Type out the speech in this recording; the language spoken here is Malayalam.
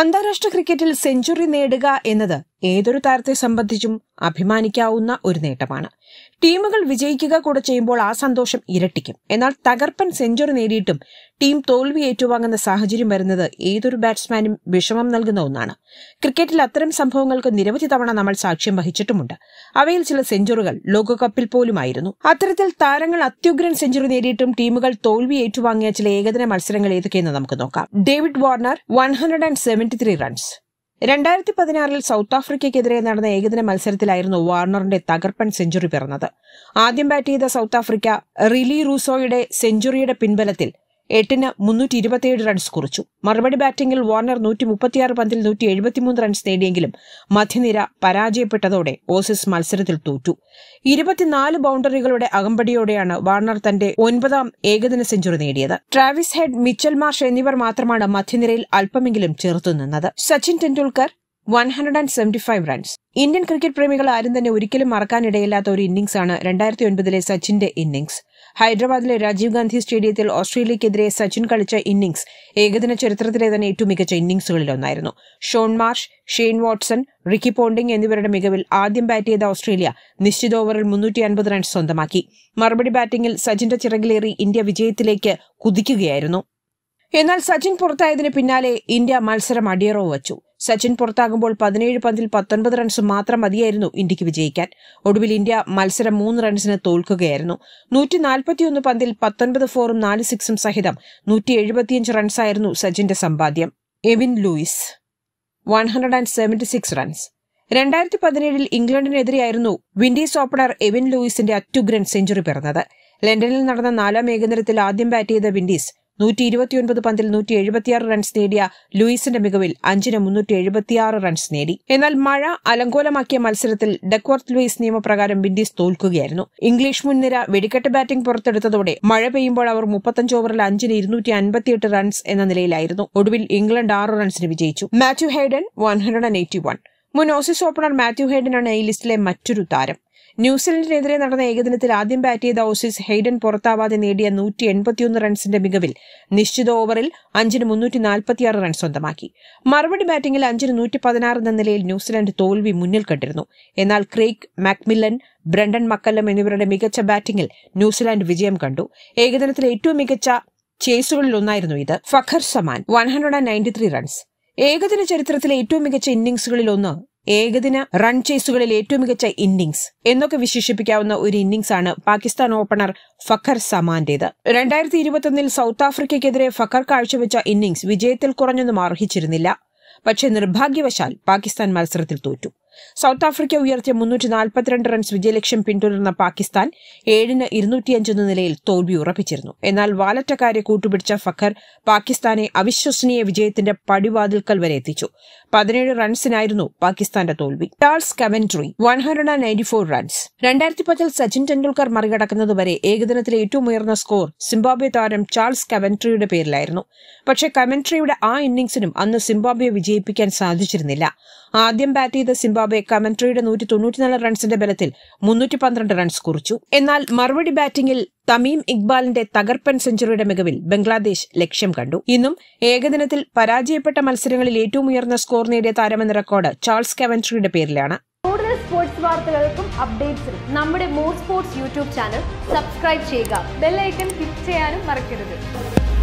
അന്താരാഷ്ട്ര ക്രിക്കറ്റിൽ സെഞ്ചുറി നേടുക എന്നത് ഏതൊരു താരത്തെ സംബന്ധിച്ചും അഭിമാനിക്കാവുന്ന ഒരു നേട്ടമാണ് ടീമുകൾ വിജയിക്കുക കൂടെ ചെയ്യുമ്പോൾ ആ സന്തോഷം ഇരട്ടിക്കും എന്നാൽ തകർപ്പൻ സെഞ്ചുറി നേടിയിട്ടും ടീം തോൽവി ഏറ്റുവാങ്ങുന്ന സാഹചര്യം വരുന്നത് ഏതൊരു ബാറ്റ്സ്മാനും വിഷമം നൽകുന്ന ഒന്നാണ് ക്രിക്കറ്റിൽ അത്തരം സംഭവങ്ങൾക്ക് നിരവധി തവണ നമ്മൾ സാക്ഷ്യം വഹിച്ചിട്ടുമുണ്ട് അവയിൽ ചില സെഞ്ചുറികൾ ലോകകപ്പിൽ പോലുമായിരുന്നു അത്തരത്തിൽ താരങ്ങൾ അത്യുഗ്രൻ സെഞ്ചുറി നേടിയിട്ടും ടീമുകൾ തോൽവി ഏറ്റുവാങ്ങിയ ചില ഏകദിന മത്സരങ്ങൾ ഏതൊക്കെയെന്ന് നമുക്ക് നോക്കാം ഡേവിഡ് വാർണർ വൺ റൺസ് രണ്ടായിരത്തി പതിനാറിൽ സൗത്ത് ആഫ്രിക്കയ്ക്കെതിരെ നടന്ന ഏകദിന മത്സരത്തിലായിരുന്നു വാർണറിന്റെ തകർപ്പൻ സെഞ്ചുറി പിറന്നത് ആദ്യം ബാറ്റ് ചെയ്ത സൗത്ത് ആഫ്രിക്ക റിലി റൂസോയുടെ സെഞ്ചുറിയുടെ പിൻബലത്തിൽ എട്ടിന് മുന്നൂറ്റി ഇരുപത്തിയേഴ് റൺസ് കുറിച്ചു മറുപടി ബാറ്റിംഗിൽ വാർണർ നൂറ്റി മുപ്പത്തിയാറ് പന്തിൽ നൂറ്റി എഴുപത്തിമൂന്ന് റൺസ് നേടിയെങ്കിലും മധ്യനിര പരാജയപ്പെട്ടതോടെ ഓസീസ് മത്സരത്തിൽ തോറ്റു ഇരുപത്തിനാല് ബൌണ്ടറികളുടെ അകമ്പടിയോടെയാണ് വാർണർ തന്റെ ഒൻപതാം ഏകദിന സെഞ്ചുറി നേടിയത് ട്രാവിസ് ഹെഡ് മിച്ചൽ മാർഷ് എന്നിവർ മാത്രമാണ് മധ്യനിരയിൽ അല്പമെങ്കിലും ചെറുത്തുനിന്നത് Sachin Tendulkar one hundred and seventy five runs Indian cricket പ്രേമികൾ ആരും തന്നെ ഒരിക്കലും മറക്കാനിടയില്ലാത്ത ഒരു ആണ് രണ്ടായിരത്തി ഒൻപതിലെ സച്ചിന്റെ ഇന്നിംഗ്സ് ഹൈദരാബാദിലെ രാജീവ് ഗാന്ധി സ്റ്റേഡിയത്തിൽ ഓസ്ട്രേലിയക്കെതിരെ സച്ചിൻ കളിച്ച ഇന്നിംഗ്സ് ഏകദിന ചരിത്രത്തിലെ തന്നെ ഏറ്റവും മികച്ച ഇന്നിംഗ്സുകളിലൊന്നായിരുന്നു Shaun Marsh Shane Watson Ricky Ponting എന്നിവരുടെ മികവിൽ ആദ്യം ബാറ്റ് ചെയ്ത ഓസ്ട്രേലിയ നിശ്ചിത ഓവറിൽ മുന്നൂറ്റി അൻപത് റൺസ് സ്വന്തമാക്കി മറുപടി ബാറ്റിംഗിൽ സച്ചിന്റെ ചിറകിലേറി ഇന്ത്യ വിജയത്തിലേക്ക് കുതിക്കുകയായിരുന്നു എന്നാൽ സച്ചിൻ പുറത്തായതിന് പിന്നാലെ ഇന്ത്യ മത്സരം അടിയറവ് വച്ചു സച്ചിൻ പുറത്താകുമ്പോൾ പതിനേഴ് പന്തിൽ പത്തൊൻപത് റൺസ് മാത്രം മതിയായിരുന്നു ഇന്ത്യക്ക് വിജയിക്കാൻ ഒടുവിൽ ഇന്ത്യ മത്സരം മൂന്ന് റൺസിന് തോൽക്കുകയായിരുന്നു നൂറ്റി നാൽപ്പത്തിയൊന്ന് പന്തിൽ പത്തൊൻപത് ഫോറും നാല് സിക്സും സഹിതം നൂറ്റി എഴുപത്തിയഞ്ച് റൺസായിരുന്നു സച്ചിന്റെ സമ്പാദ്യം Evin Lewis one hundred and seventy six runs രണ്ടായിരത്തി പതിനേഴിൽ ഇംഗ്ലണ്ടിനെതിരെയായിരുന്നു വിൻഡീസ് ഓപ്പണർ എവിൻ ലൂയിസിന്റെ അറ്റുഗ്രൻ സെഞ്ചുറി പിറന്നത് ലണ്ടനിൽ നടന്ന നാലാം ഏകദിനത്തിൽ ആദ്യം ബാറ്റ് ചെയ്ത വിൻഡീസ് നൂറ്റി ഇരുപത്തിയൊൻപത് പന്തിൽ നൂറ്റി എഴുപത്തിയാറ് റൺസ് നേടിയ ലൂയിസിന്റെ മികവിൽ അഞ്ചിന് മുന്നൂറ്റി എഴുപത്തിയാറ് റൺസ് നേടി എന്നാൽ മഴ അലങ്കോലമാക്കിയ മത്സരത്തിൽ ഡെക്വർത്ത് ലൂയിസ് നിയമപ്രകാരം വിൻഡീസ് തോൽക്കുകയായിരുന്നു ഇംഗ്ലീഷ് മുൻനിര വെടിക്കെട്ട് ബാറ്റിംഗ് പുറത്തെടുത്തതോടെ മഴ പെയ്യുമ്പോൾ അവർ മുപ്പത്തഞ്ച് ഓവറിൽ അഞ്ചിന് ഇരുന്നൂറ്റി അൻപത്തിയെട്ട് റൺസ് എന്ന നിലയിലായിരുന്നു ഒടുവിൽ ഇംഗ്ലണ്ട് ആറ് റൺസിന് വിജയിച്ചു Matthew Hayden one hundred and eighty one മുൻ ഓസീസ് ഓപ്പണർ മാത്യു ഹൈഡനാണ് ഈ ലിസ്റ്റിലെ മറ്റൊരു താരം ന്യൂസിലൻഡിനെതിരെ നടന്ന ഏകദിനത്തിൽ ആദ്യം ബാറ്റ് ചെയ്ത ഓസീസ് ഹെയ്ഡൻ പുറത്താവാതെ നേടിയ നൂറ്റി എൺപത്തിയൊന്ന് റൺസിന്റെ മികവിൽ നിശ്ചിത ഓവറിൽ അഞ്ചിന് മുന്നൂറ്റി നാൽപ്പത്തിയാറ് റൺ സ്വന്തമാക്കി മറുപടി ബാറ്റിംഗിൽ അഞ്ചിന് നൂറ്റി പതിനാറ് എന്ന നിലയിൽ ന്യൂസിലൻഡ് തോൽവി മുന്നിൽ കണ്ടിരുന്നു എന്നാൽ ക്രെയ്ഗ് മാക്മില്ലൻ ബ്രണ്ടൻ മക്കല്ലം എന്നിവരുടെ മികച്ച ബാറ്റിംഗിൽ ന്യൂസിലാൻഡ് വിജയം കണ്ടു ഏകദിനത്തിലെ ഏറ്റവും മികച്ച ചേസുകളിലൊന്നായിരുന്നു ഇത് Fakhar Zaman one hundred and ninety three runs ഏകദിന ചരിത്രത്തിലെ ഏറ്റവും മികച്ച ഇന്നിംഗ്സുകളിലൊന്ന് ഒന്ന് ഏകദിന റൺ ചേസുകളിൽ ഏറ്റവും മികച്ച ഇന്നിംഗ്സ് എന്നൊക്കെ വിശേഷിപ്പിക്കാവുന്ന ഒരു ഇന്നിംഗ്സ് ആണ് പാകിസ്ഥാൻ ഓപ്പണർ ഫഖർ സമാന്റേത് രണ്ടായിരത്തി ഇരുപത്തൊന്നിൽ സൌത്ത് ആഫ്രിക്കയ്ക്കെതിരെ ഫഖർ കാഴ്ചവെച്ച ഇന്നിംഗ്സ് വിജയത്തിൽ കുറഞ്ഞൊന്നും അർഹിച്ചിരുന്നില്ല പക്ഷേ നിർഭാഗ്യവശാൽ പാകിസ്ഥാൻ മത്സരത്തിൽ തോറ്റു സൗത്ത് ആഫ്രിക്ക ഉയർത്തിയ മുന്നൂറ്റി നാൽപ്പത്തിരണ്ട് റൺസ് വിജയലക്ഷ്യം പിന്തുടർന്ന പാകിസ്ഥാൻ ഏഴിന് ഇരുന്നൂറ്റിയഞ്ചെന്ന നിലയിൽ തോൽവി ഉറപ്പിച്ചിരുന്നു എന്നാൽ വാലറ്റക്കാരെ കൂട്ടുപിടിച്ച ഫഖർ പാകിസ്ഥാനെ അവിശ്വസനീയ വിജയത്തിന്റെ പടിവാതിൽക്കൽ വരെ എത്തിച്ചു പതിനേഴ് റൺസിനായിരുന്നു പാകിസ്ഥാന്റെ തോൽവി Charles Coventry one hundred and ninety four runs രണ്ടായിരത്തി പത്തിൽ സച്ചിൻ ടെണ്ടുൽക്കർ മറികടക്കുന്നതുവരെ ഏകദിനത്തിലെ ഏറ്റവും ഉയർന്ന സ്കോർ സിംബാബ്വെ താരം ചാൾസ് കവൻട്രിയുടെ പേരിലായിരുന്നു പക്ഷേ കവൻട്രിയുടെ ആ ഇന്നിംഗ്സിനും അന്ന് സിംബാബ്വെ വിജയിപ്പിക്കാൻ സാധിച്ചിരുന്നില്ല ആദ്യം ബാറ്റ് ചെയ്ത സിംബാബ് എംബാബെ കമന്ററിയുടെ നൂറ്റി തൊണ്ണൂറ്റിനാല് റൺസിന്റെ ബലത്തിൽ മുന്നൂറ്റി പന്ത്രണ്ട് റൺസ് കുറിച്ചു എന്നാൽ മറുപടി ബാറ്റിംഗിൽ തമീം ഇക്ബാലിന്റെ തകർപ്പൻ സെഞ്ചുറിയുടെ മികവിൽ ബംഗ്ലാദേശ് ലക്ഷ്യം കണ്ടു ഇന്നും ഏകദിനത്തിൽ പരാജയപ്പെട്ട മത്സരങ്ങളിൽ ഏറ്റവും ഉയർന്ന സ്കോർ നേടിയ താരമെന്ന റെക്കോർഡ് ചാൾസ് കവൻട്രിയുടെ പേരിലാണ് കൂടുതൽ സ്പോർട്സ് വാർത്തകൾക്കും അപ്ഡേറ്റ്സിനും നമ്മുടെ more sports YouTube channel subscribe ചെയ്യുക ബെൽ ഐക്കൺ ക്ലിക്ക് ചെയ്യാനും മറക്കരുത്